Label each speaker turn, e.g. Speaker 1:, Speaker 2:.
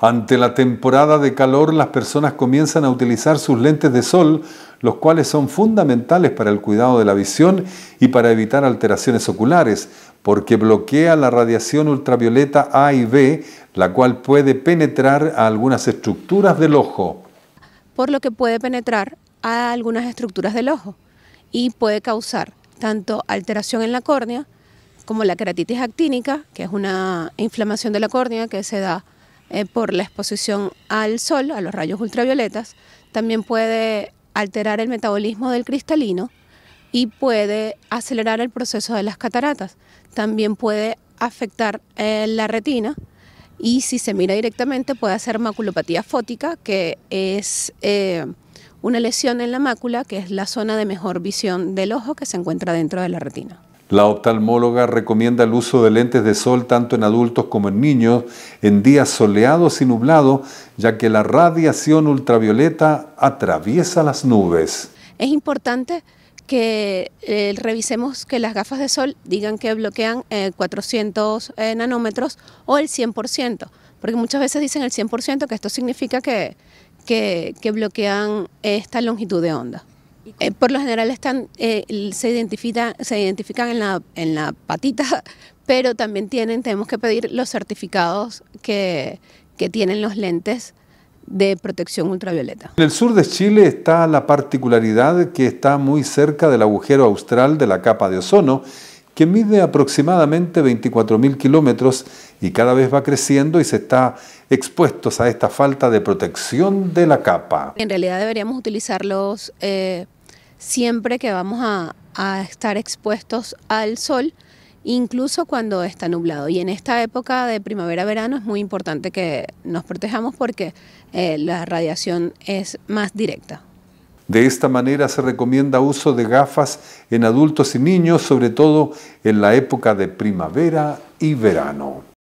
Speaker 1: Ante la temporada de calor, las personas comienzan a utilizar sus lentes de sol, los cuales son fundamentales para el cuidado de la visión y para evitar alteraciones oculares, porque bloquea la radiación ultravioleta A y B, la cual puede penetrar a algunas estructuras del ojo.
Speaker 2: Por lo que puede penetrar a algunas estructuras del ojo y puede causar tanto alteración en la córnea como la queratitis actínica, que es una inflamación de la córnea que se da eh, por la exposición al sol, a los rayos ultravioletas, también puede alterar el metabolismo del cristalino y puede acelerar el proceso de las cataratas. También puede afectar eh, la retina y si se mira directamente puede hacer maculopatía fótica, que es eh, una lesión en la mácula, que es la zona de mejor visión del ojo que se encuentra dentro de la retina.
Speaker 1: La oftalmóloga recomienda el uso de lentes de sol tanto en adultos como en niños en días soleados y nublados, ya que la radiación ultravioleta atraviesa las nubes.
Speaker 2: Es importante que eh, revisemos que las gafas de sol digan que bloquean 400 eh, eh, nanómetros o el 100%, porque muchas veces dicen el 100%, que esto significa que bloquean esta longitud de onda. Eh, por lo general están, eh, se, identifica, se identifican en la, en la patita, pero también tienen, tenemos que pedir los certificados que, que tienen los lentes de protección ultravioleta.
Speaker 1: En el sur de Chile está la particularidad que está muy cerca del agujero austral de la capa de ozono, que mide aproximadamente 24.000 kilómetros y cada vez va creciendo y se está expuestos a esta falta de protección de la capa.
Speaker 2: En realidad deberíamos utilizar los eh, siempre que vamos a, estar expuestos al sol, incluso cuando está nublado. Y en esta época de primavera-verano es muy importante que nos protejamos porque eh, la radiación es más directa.
Speaker 1: De esta manera se recomienda uso de gafas en adultos y niños, sobre todo en la época de primavera y verano.